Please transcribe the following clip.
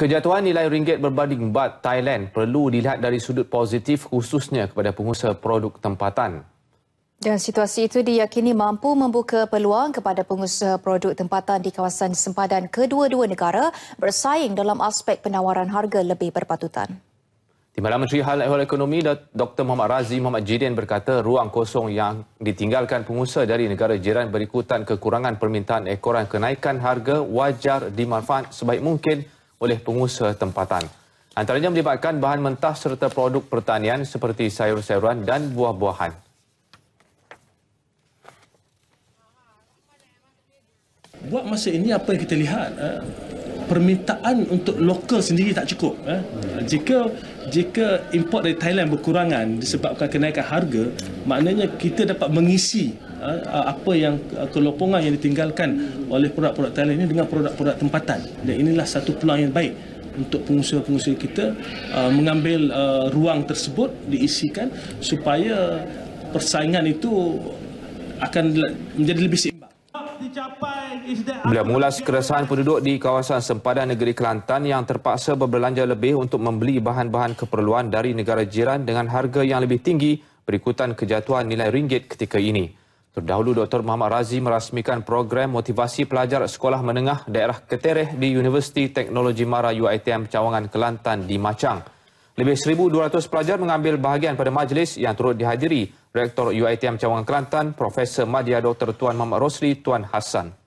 Kejatuhan nilai ringgit berbanding baht Thailand perlu dilihat dari sudut positif khususnya kepada pengusaha produk tempatan. Dan situasi itu diyakini mampu membuka peluang kepada pengusaha produk tempatan di kawasan sempadan kedua-dua negara bersaing dalam aspek penawaran harga lebih berpatutan. Timbalan Menteri Hal Ehwal Ekonomi Dr. Muhammad Razi Muhammad Jidin berkata ruang kosong yang ditinggalkan pengusaha dari negara jiran berikutan kekurangan permintaan ekoran kenaikan harga wajar dimanfaat sebaik mungkin oleh pengusaha tempatan. Antaranya melibatkan bahan mentah serta produk pertanian seperti sayur-sayuran dan buah-buahan. Buat masa ini apa yang kita lihat, eh, permintaan untuk lokal sendiri tak cukup. Eh. Jika jika import dari Thailand berkurangan disebabkan kenaikan harga, maknanya kita dapat mengisi apa yang kelopongan yang ditinggalkan oleh produk-produk Thailand ini dengan produk-produk tempatan dan inilah satu peluang yang baik untuk pengusaha-pengusaha kita mengambil ruang tersebut diisikan supaya persaingan itu akan menjadi lebih seimbang. Beliau mengulas keresahan penduduk di kawasan sempadan negeri Kelantan yang terpaksa berbelanja lebih untuk membeli bahan-bahan keperluan dari negara jiran dengan harga yang lebih tinggi berikutan kejatuhan nilai ringgit ketika ini. Terdahulu, Dr. Muhammad Razi merasmikan program motivasi pelajar sekolah menengah daerah Ketereh di Universiti Teknologi Mara UITM Cawangan Kelantan di Macang. Lebih 1,200 pelajar mengambil bahagian pada majlis yang turut dihadiri Rektor UITM Cawangan Kelantan, Profesor Madya Dr. Tuan Muhammad Rosli, Tuan Hassan.